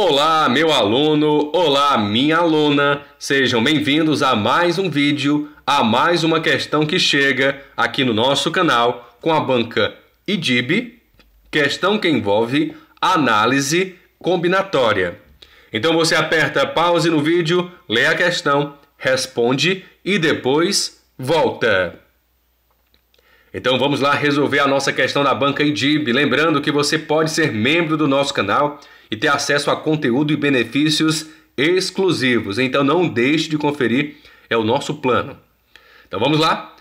Olá, meu aluno! Olá, minha aluna! Sejam bem-vindos a mais um vídeo, a mais uma questão que chega aqui no nosso canal com a banca IDIB, questão que envolve análise combinatória. Então você aperta pause no vídeo, lê a questão, responde e depois volta. Então vamos lá resolver a nossa questão da banca IDIB. Lembrando que você pode ser membro do nosso canal e ter acesso a conteúdo e benefícios exclusivos. Então não deixe de conferir, é o nosso plano. Então vamos lá?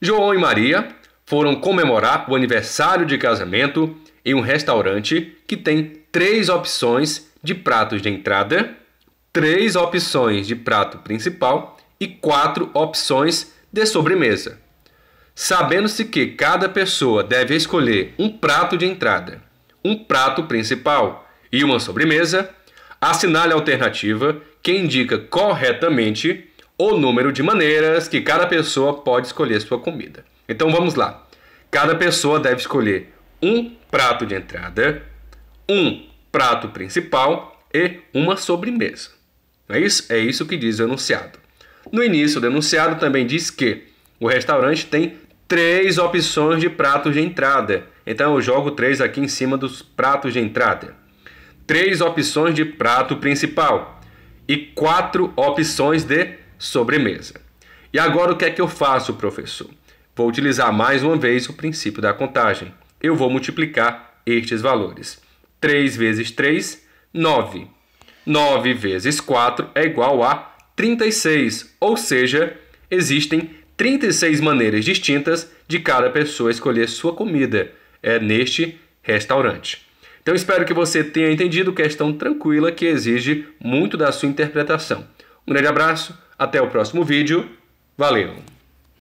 João e Maria foram comemorar o aniversário de casamento em um restaurante que tem três opções de pratos de entrada, três opções de prato principal e quatro opções de sobremesa. Sabendo-se que cada pessoa deve escolher um prato de entrada, um prato principal e uma sobremesa, assinale a alternativa que indica corretamente o número de maneiras que cada pessoa pode escolher sua comida. Então vamos lá. Cada pessoa deve escolher um prato de entrada, um prato principal e uma sobremesa. é isso? É isso que diz o enunciado. No início do enunciado também diz que o restaurante tem três opções de pratos de entrada. Então eu jogo três aqui em cima dos pratos de entrada. Três opções de prato principal e quatro opções de sobremesa. E agora o que é que eu faço, professor? Vou utilizar mais uma vez o princípio da contagem. Eu vou multiplicar estes valores. 3 vezes 3, 9. 9 vezes 4 é igual a 36, ou seja, existem 36 maneiras distintas de cada pessoa escolher sua comida é neste restaurante. Então espero que você tenha entendido questão tranquila que exige muito da sua interpretação. Um grande abraço, até o próximo vídeo. Valeu!